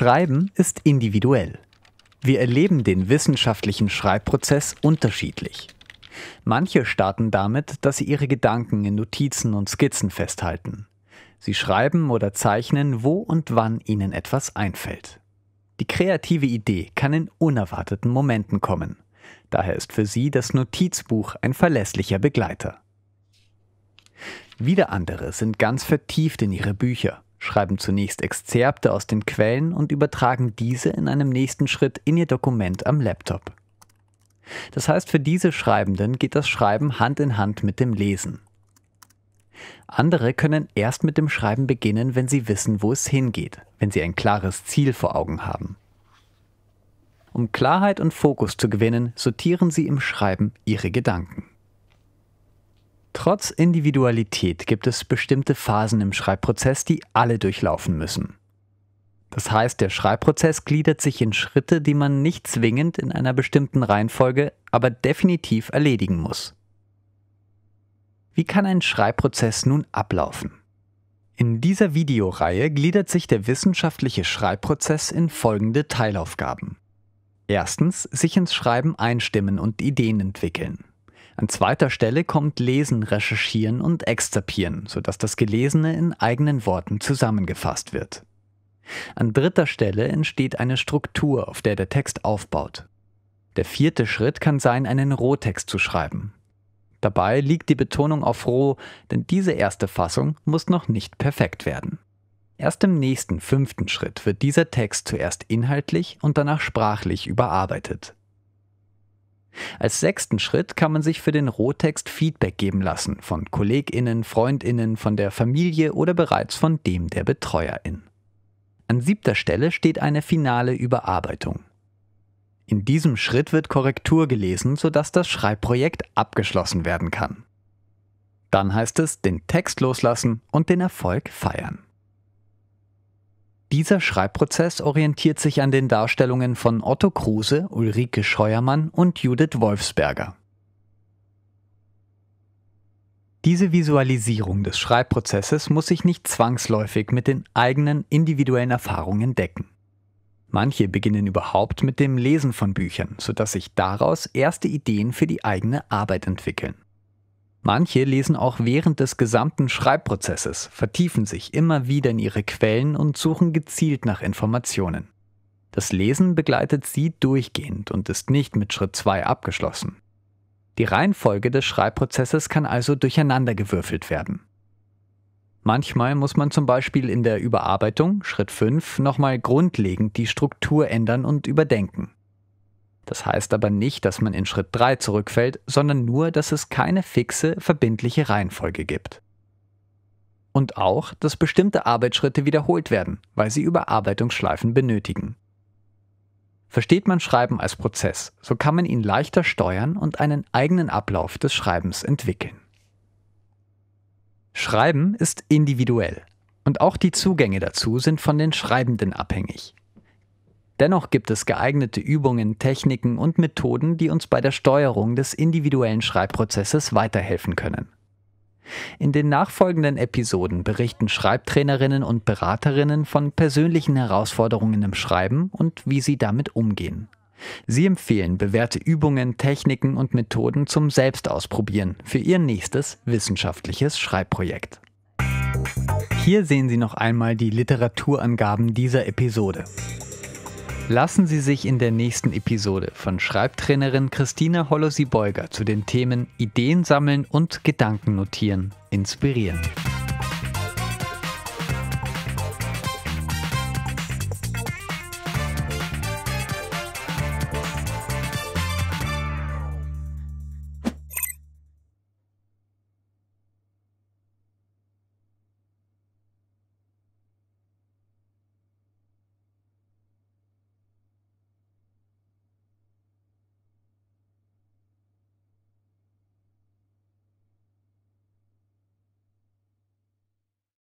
Schreiben ist individuell. Wir erleben den wissenschaftlichen Schreibprozess unterschiedlich. Manche starten damit, dass sie ihre Gedanken in Notizen und Skizzen festhalten. Sie schreiben oder zeichnen, wo und wann ihnen etwas einfällt. Die kreative Idee kann in unerwarteten Momenten kommen. Daher ist für sie das Notizbuch ein verlässlicher Begleiter. Wieder andere sind ganz vertieft in ihre Bücher schreiben zunächst Exzerpte aus den Quellen und übertragen diese in einem nächsten Schritt in ihr Dokument am Laptop. Das heißt, für diese Schreibenden geht das Schreiben Hand in Hand mit dem Lesen. Andere können erst mit dem Schreiben beginnen, wenn sie wissen, wo es hingeht, wenn sie ein klares Ziel vor Augen haben. Um Klarheit und Fokus zu gewinnen, sortieren sie im Schreiben ihre Gedanken. Trotz Individualität gibt es bestimmte Phasen im Schreibprozess, die alle durchlaufen müssen. Das heißt, der Schreibprozess gliedert sich in Schritte, die man nicht zwingend in einer bestimmten Reihenfolge, aber definitiv erledigen muss. Wie kann ein Schreibprozess nun ablaufen? In dieser Videoreihe gliedert sich der wissenschaftliche Schreibprozess in folgende Teilaufgaben. Erstens, sich ins Schreiben einstimmen und Ideen entwickeln. An zweiter Stelle kommt Lesen, Recherchieren und Extapieren, sodass das Gelesene in eigenen Worten zusammengefasst wird. An dritter Stelle entsteht eine Struktur, auf der der Text aufbaut. Der vierte Schritt kann sein, einen Rohtext zu schreiben. Dabei liegt die Betonung auf roh, denn diese erste Fassung muss noch nicht perfekt werden. Erst im nächsten, fünften Schritt wird dieser Text zuerst inhaltlich und danach sprachlich überarbeitet. Als sechsten Schritt kann man sich für den Rohtext Feedback geben lassen von Kolleginnen, Freundinnen, von der Familie oder bereits von dem der Betreuerin. An siebter Stelle steht eine finale Überarbeitung. In diesem Schritt wird Korrektur gelesen, sodass das Schreibprojekt abgeschlossen werden kann. Dann heißt es den Text loslassen und den Erfolg feiern. Dieser Schreibprozess orientiert sich an den Darstellungen von Otto Kruse, Ulrike Scheuermann und Judith Wolfsberger. Diese Visualisierung des Schreibprozesses muss sich nicht zwangsläufig mit den eigenen individuellen Erfahrungen decken. Manche beginnen überhaupt mit dem Lesen von Büchern, sodass sich daraus erste Ideen für die eigene Arbeit entwickeln. Manche lesen auch während des gesamten Schreibprozesses, vertiefen sich immer wieder in ihre Quellen und suchen gezielt nach Informationen. Das Lesen begleitet sie durchgehend und ist nicht mit Schritt 2 abgeschlossen. Die Reihenfolge des Schreibprozesses kann also durcheinandergewürfelt werden. Manchmal muss man zum Beispiel in der Überarbeitung, Schritt 5, nochmal grundlegend die Struktur ändern und überdenken. Das heißt aber nicht, dass man in Schritt 3 zurückfällt, sondern nur, dass es keine fixe, verbindliche Reihenfolge gibt. Und auch, dass bestimmte Arbeitsschritte wiederholt werden, weil sie Überarbeitungsschleifen benötigen. Versteht man Schreiben als Prozess, so kann man ihn leichter steuern und einen eigenen Ablauf des Schreibens entwickeln. Schreiben ist individuell und auch die Zugänge dazu sind von den Schreibenden abhängig. Dennoch gibt es geeignete Übungen, Techniken und Methoden, die uns bei der Steuerung des individuellen Schreibprozesses weiterhelfen können. In den nachfolgenden Episoden berichten Schreibtrainerinnen und Beraterinnen von persönlichen Herausforderungen im Schreiben und wie sie damit umgehen. Sie empfehlen bewährte Übungen, Techniken und Methoden zum Selbstausprobieren für Ihr nächstes wissenschaftliches Schreibprojekt. Hier sehen Sie noch einmal die Literaturangaben dieser Episode. Lassen Sie sich in der nächsten Episode von Schreibtrainerin Christina Hollosi-Beuger zu den Themen Ideen sammeln und Gedanken notieren inspirieren.